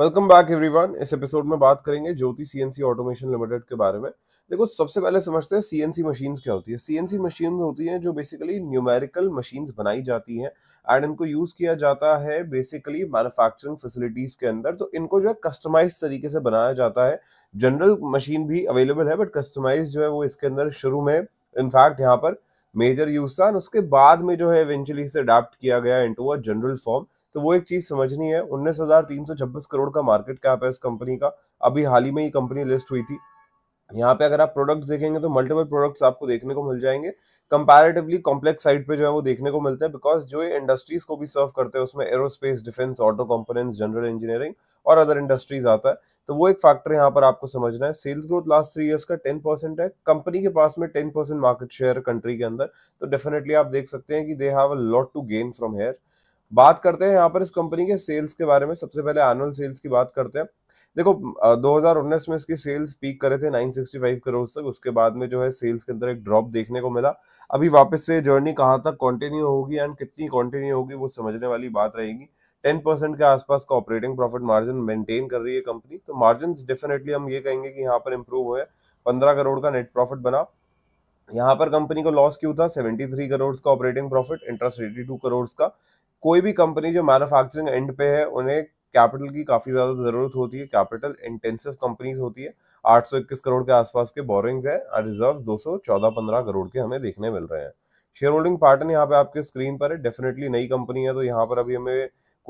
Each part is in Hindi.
वेलकम बैक एवरीवन इस एपिसोड में बात करेंगे ज्योति सीएनसी ऑटोमेशन लिमिटेड के बारे में देखो सबसे पहले समझते हैं सीएनसी मशीन्स क्या होती है सीएनसी मशीन्स होती हैं जो बेसिकली न्यूमेरिकल मशीन्स बनाई जाती हैं एंड इनको यूज किया जाता है बेसिकली मैन्युफैक्चरिंग फैसिलिटीज के अंदर तो इनको जो है कस्टमाइज तरीके से बनाया जाता है जनरल मशीन भी अवेलेबल है बट कस्टमाइज जो है वो इसके अंदर शुरू में इनफैक्ट यहाँ पर मेजर यूज था उसके बाद में जो है इवेंचुअली इसे अडाप्ट किया गया इनटू अ जनरल फॉर्म तो वो एक चीज़ समझनी है उन्नीस हज़ार तीन सौ छब्बीस करोड़ का मार्केट कैप है इस कंपनी का अभी हाल ही में ये कंपनी लिस्ट हुई थी यहाँ पे अगर आप प्रोडक्ट्स देखेंगे तो मल्टीपल प्रोडक्ट्स आपको देखने को मिल जाएंगे कंपैरेटिवली कॉम्प्लेक्स साइड पे जो है वो देखने को मिलता है बिकॉज जो ये इंडस्ट्रीज को भी सर्व करते हैं उसमें aerospace defence auto components general engineering और अदर इंडस्ट्रीज आता है तो वो एक फैक्टर यहाँ पर आपको समझना है sales growth last three years का टेन परसेंट है कंपनी के पास में ten percent market share country के अंदर तो डेफिनेटली आप देख सकते हैं कि they have a lot to gain from here बात करते हैं यहाँ पर इस कंपनी के सेल्स के बारे में सबसे पहले एनुअल सेल्स की बात करते हैं देखो 2019 में इसकी सेल्स पीक करे थे 965 करोड़ तक उसके बाद में जो है सेल्स के अंदर एक ड्रॉप देखने को मिला अभी वापस से जर्नी कहाँ तक कंटिन्यू होगी एंड कितनी कंटिन्यू होगी वो समझने वाली बात रहेगी 10 परसेंट के आसपास का ऑपरेटिंग प्रॉफिट मार्जिन मेंटेन कर रही है कंपनी तो मार्जिन डेफिनेटली हम ये कहेंगे कि यहाँ पर इम्प्रूव हुए पंद्रह करोड़ का नेट प्रॉफिट बना यहाँ पर कंपनी को लॉस क्यों था सेवेंटी करोड़ का operating profit interest eighty crore का कोई भी कंपनी जो मैन्युफैक्चरिंग एंड पे है उन्हें कैपिटल की काफ़ी ज़्यादा ज़रूरत होती है कैपिटल इंटेंसिव कंपनीज होती है आठ सौ इक्कीस करोड़ के आसपास के बोरिंग है रिजर्व दो सौ चौदह पंद्रह करोड़ के हमें देखने मिल रहे हैं शेयर होल्डिंग पैटर्न यहाँ पे आपके स्क्रीन पर है डेफिनेटली नई कंपनी है तो यहाँ पर अभी हमें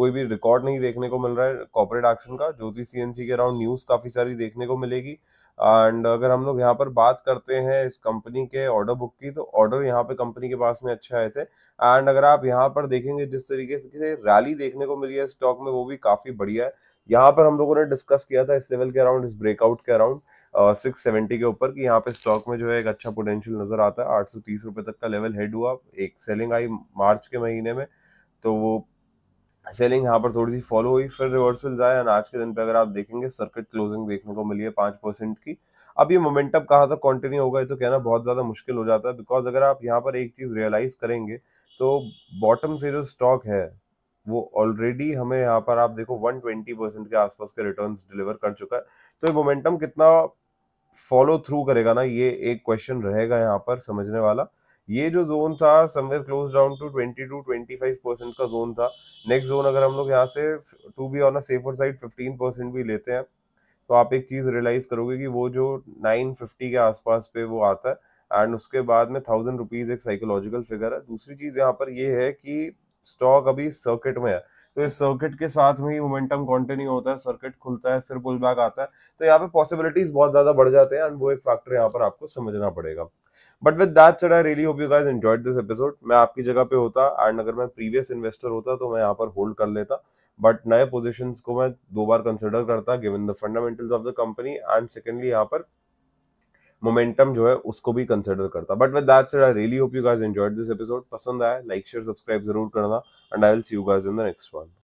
कोई भी रिकॉर्ड नहीं देखने को मिल रहा है कॉपोरेट एक्शन का ज्योति सी के अराउंड न्यूज़ काफ़ी सारी देखने को मिलेगी एंड अगर हम लोग यहाँ पर बात करते हैं इस कंपनी के ऑर्डर बुक की तो ऑर्डर यहाँ पे कंपनी के पास में अच्छे आए थे एंड अगर आप यहाँ पर देखेंगे जिस तरीके से रैली देखने को मिली है स्टॉक में वो भी काफ़ी बढ़िया है यहाँ पर हम लोगों ने डिस्कस किया था इस लेवल के अराउंड इस ब्रेकआउट के अराउंड सिक्स सेवेंटी के ऊपर कि यहाँ पे स्टॉक में जो है एक अच्छा पोटेंशियल नज़र आता है आठ सौ तीस रुपये तक का लेवल हेड हुआ एक सेलिंग आई मार्च के महीने में तो वो सेलिंग यहाँ पर थोड़ी सी फॉलो हुई फिर रिवर्सल आया एंड आज के दिन पे अगर आप देखेंगे सर्किट क्लोजिंग देखने को मिली है पाँच परसेंट की अब ये मोमेंटम कहाँ तक कंटिन्यू होगा ये तो कहना बहुत ज़्यादा मुश्किल हो जाता है बिकॉज अगर आप यहाँ पर एक चीज़ रियलाइज़ करेंगे तो बॉटम से जो स्टॉक है वो ऑलरेडी हमें यहाँ पर आप देखो ट्वेंटी परसेंट के आसपास के रिटर्न डिलीवर कर चुका है तो ये मोमेंटम कितना फॉलो थ्रू करेगा ना ये एक क्वेश्चन रहेगा यहाँ पर समझने वाला ये जो जोन था somewhere close down to twenty to five percent का जोन था नेक्स्ट जोन अगर हम लोग यहाँ से to be on a safer side fifteen percent भी लेते हैं तो आप एक चीज़ रियलाइज़ करोगे कि वो जो फिफ्टी के आसपास पे वो आता है एंड उसके बाद में थाउजेंड रुपीज़ एक साइकोलॉजिकल फिगर है दूसरी चीज़ यहाँ पर ये है कि स्टॉक अभी सर्किट में है तो इस सर्किट के साथ में ही मोमेंटम कंटिन्यू होता है सर्किट खुलता है फिर पुल बैक आता है तो यहाँ पे पॉसिबिलिटीज बहुत ज़्यादा बढ़ जाते हैं एंड वो एक फैक्टर यहाँ पर आपको समझना पड़ेगा but with that said I really hope you guys enjoyed this episode मैं आपकी जगह पे होता एंड अगर मैं प्रीवियस इन्वेस्टर होता तो मैं यहाँ पर होल्ड कर लेता बट नए पोजिशन को मैं दो बार कंसिडर करता given the fundamentals of the company and secondly यहाँ पर मोमेंटम जो है उसको भी कंसिडर करता but with that said I really hope you guys enjoyed this episode पसंद आया लाइक शेयर सब्सक्राइब जरूर करना and I will see you guys in the next one